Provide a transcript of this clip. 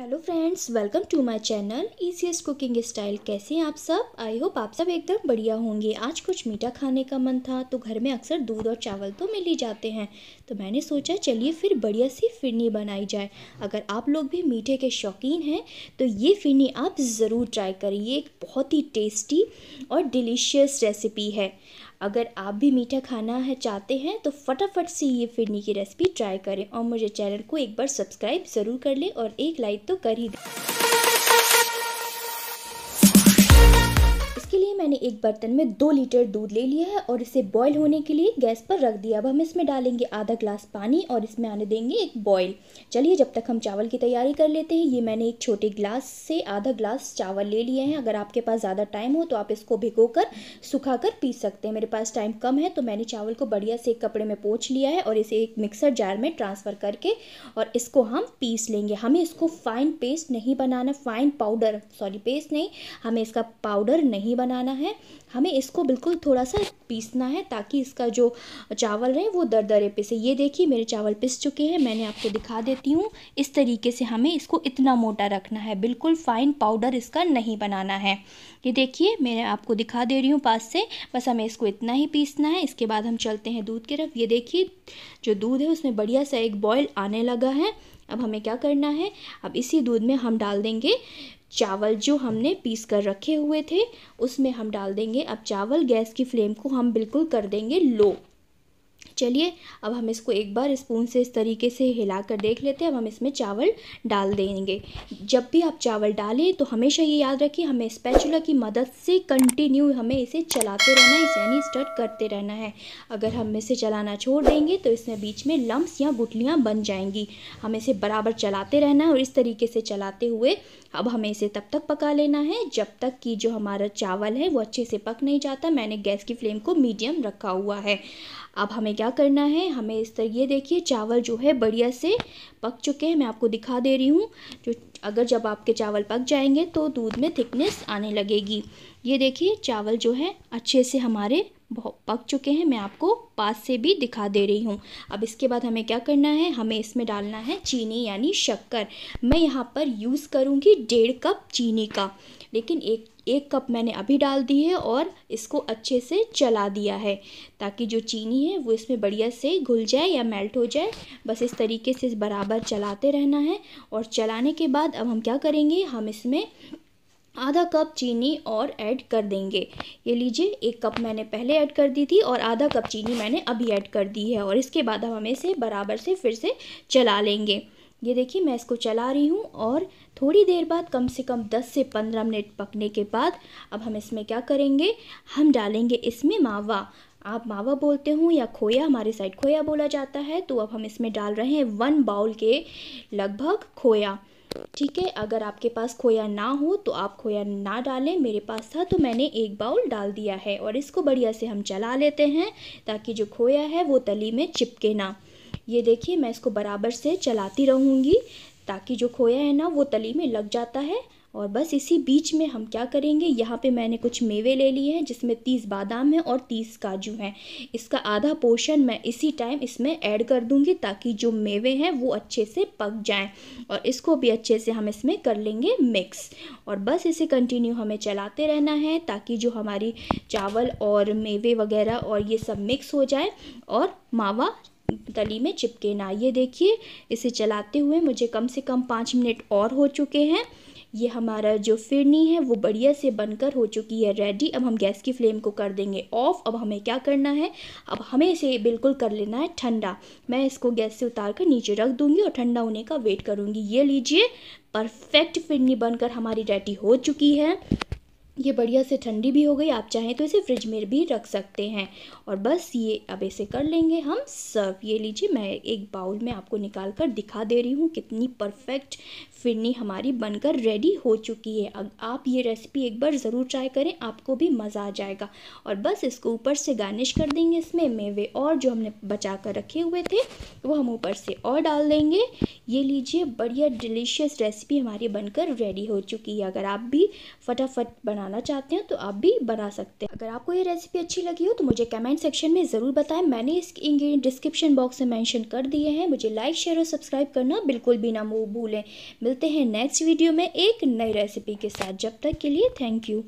hello friends welcome to my channel ECS cooking style कैसे हैं आप सब आई होप आप सब एकदम बढ़िया होंगे आज कुछ मीठा खाने का मन था तो घर में अक्सर दूध और चावल तो मिल ही जाते हैं तो मैंने सोचा चलिए फिर बढ़िया सी फिरनी बनाई जाए अगर आप लोग भी मीठे के शौकीन हैं तो ये फिरनी आप ज़रूर ट्राई करिए एक बहुत ही टेस्टी और डिलीशियस रेसिपी है अगर आप भी मीठा खाना है चाहते हैं तो फटाफट से ये फिरनी की रेसिपी ट्राई करें और मुझे चैनल को एक बार सब्सक्राइब ज़रूर कर लें और एक लाइक तो कर ही दें मैंने एक बर्तन में दो लीटर दूध ले लिया है और इसे बॉईल होने के लिए गैस पर रख दिया अब हम इसमें डालेंगे आधा ग्लास पानी और इसमें आने देंगे एक बॉईल चलिए जब तक हम चावल की तैयारी कर लेते हैं ये मैंने एक छोटे ग्लास से आधा ग्लास चावल ले लिए हैं अगर आपके पास ज़्यादा टाइम हो तो आप इसको भिगो कर सुखा कर पी सकते हैं मेरे पास टाइम कम है तो मैंने चावल को बढ़िया से एक कपड़े में पोछ लिया है और इसे एक मिक्सर जार में ट्रांसफ़र करके और इसको हम पीस लेंगे हमें इसको फाइन पेस्ट नहीं बनाना फाइन पाउडर सॉरी पेस्ट नहीं हमें इसका पाउडर नहीं बनाना बनाना है हमें इसको बिल्कुल थोड़ा सा पीसना है ताकि इसका जो चावल रहे वो दर दरे पिसे ये देखिए मेरे चावल पिस चुके हैं मैंने आपको दिखा देती हूँ इस तरीके से हमें इसको इतना मोटा रखना है बिल्कुल फाइन पाउडर इसका नहीं बनाना है ये देखिए मैं आपको दिखा दे रही हूँ पास से बस हमें इसको इतना ही पीसना है इसके बाद हम चलते हैं दूध की तरफ ये देखिए जो दूध है उसमें बढ़िया सा एक बॉयल आने लगा है अब हमें क्या करना है अब इसी दूध में हम डाल देंगे चावल जो हमने पीस कर रखे हुए थे उसमें हम डाल देंगे अब चावल गैस की फ्लेम को हम बिल्कुल कर देंगे लो चलिए अब हम इसको एक बार स्पून से इस तरीके से हिला कर देख लेते हैं अब हम इसमें चावल डाल देंगे जब भी आप चावल डालें तो हमेशा ये याद रखिए हमें स्पैचुला की मदद से कंटिन्यू हमें इसे चलाते रहना है यानी स्टर्ट करते रहना है अगर हम इसे चलाना छोड़ देंगे तो इसमें बीच में लम्ब्स या गुटलियाँ बन जाएंगी हम इसे बराबर चलाते रहना है और इस तरीके से चलाते हुए अब हमें इसे तब तक पका लेना है जब तक कि जो हमारा चावल है वो अच्छे से पक नहीं जाता मैंने गैस की फ्लेम को मीडियम रखा हुआ है अब हमें क्या करना है हमें इस तरह ये देखिए चावल जो है बढ़िया से पक चुके हैं मैं आपको दिखा दे रही हूँ जो अगर जब आपके चावल पक जाएंगे तो दूध में थिकनेस आने लगेगी ये देखिए चावल जो है अच्छे से हमारे बहुत पक चुके हैं मैं आपको पास से भी दिखा दे रही हूँ अब इसके बाद हमें क्या करना है हमें इसमें डालना है चीनी यानी शक्कर मैं यहाँ पर यूज़ करूँगी डेढ़ कप चीनी का लेकिन एक एक कप मैंने अभी डाल दी है और इसको अच्छे से चला दिया है ताकि जो चीनी है वो इसमें बढ़िया से घुल जाए या मेल्ट हो जाए बस इस तरीके से बराबर चलाते रहना है और चलाने के बाद अब हम क्या करेंगे हम इसमें आधा कप चीनी और ऐड कर देंगे ये लीजिए एक कप मैंने पहले ऐड कर दी थी और आधा कप चीनी मैंने अभी ऐड कर दी है और इसके बाद हम इसे बराबर से फिर से चला लेंगे ये देखिए मैं इसको चला रही हूँ और थोड़ी देर बाद कम से कम 10 से 15 मिनट पकने के बाद अब हम इसमें क्या करेंगे हम डालेंगे इसमें मावा आप मावा बोलते हो या खोया हमारे साइड खोया बोला जाता है तो अब हम इसमें डाल रहे हैं वन बाउल के लगभग खोया ठीक है अगर आपके पास खोया ना हो तो आप खोया ना डालें मेरे पास था तो मैंने एक बाउल डाल दिया है और इसको बढ़िया से हम चला लेते हैं ताकि जो खोया है वो तली में चिपके ना ये देखिए मैं इसको बराबर से चलाती रहूँगी ताकि जो खोया है ना वो तली में लग जाता है और बस इसी बीच में हम क्या करेंगे यहाँ पे मैंने कुछ मेवे ले लिए हैं जिसमें तीस बादाम हैं और तीस काजू हैं इसका आधा पोर्शन मैं इसी टाइम इसमें ऐड कर दूँगी ताकि जो मेवे हैं वो अच्छे से पक जाएँ और इसको भी अच्छे से हम इसमें कर लेंगे मिक्स और बस इसे कंटिन्यू हमें चलाते रहना है ताकि जो हमारी चावल और मेवे वगैरह और ये सब मिक्स हो जाए और मावा तली में चिपके ना ये देखिए इसे चलाते हुए मुझे कम से कम पाँच मिनट और हो चुके हैं ये हमारा जो फिरनी है वो बढ़िया से बनकर हो चुकी है रेडी अब हम गैस की फ्लेम को कर देंगे ऑफ़ अब हमें क्या करना है अब हमें इसे बिल्कुल कर लेना है ठंडा मैं इसको गैस से उतार कर नीचे रख दूंगी और ठंडा होने का वेट करूँगी ये लीजिए परफेक्ट फिरनी बनकर हमारी रेडी हो चुकी है ये बढ़िया से ठंडी भी हो गई आप चाहें तो इसे फ्रिज में भी रख सकते हैं और बस ये अब इसे कर लेंगे हम सर्व ये लीजिए मैं एक बाउल में आपको निकाल कर दिखा दे रही हूँ कितनी परफेक्ट फिरनी हमारी बनकर रेडी हो चुकी है अब आप ये रेसिपी एक बार ज़रूर ट्राई करें आपको भी मज़ा आ जाएगा और बस इसको ऊपर से गार्निश कर देंगे इसमें मेवे और जो हमने बचा कर रखे हुए थे वो हम ऊपर से और डाल देंगे ये लीजिए बढ़िया डिलीशियस रेसिपी हमारी बनकर रेडी हो चुकी है अगर आप भी फटाफट बना बनाना चाहते हैं तो आप भी बना सकते हैं अगर आपको ये रेसिपी अच्छी लगी हो तो मुझे कमेंट सेक्शन में ज़रूर बताएं मैंने इसके इंग्रेडिएंट डिस्क्रिप्शन बॉक्स में मेंशन कर दिए हैं मुझे लाइक शेयर और सब्सक्राइब करना बिल्कुल भी ना भूलें मिलते हैं नेक्स्ट वीडियो में एक नई रेसिपी के साथ जब तक के लिए थैंक यू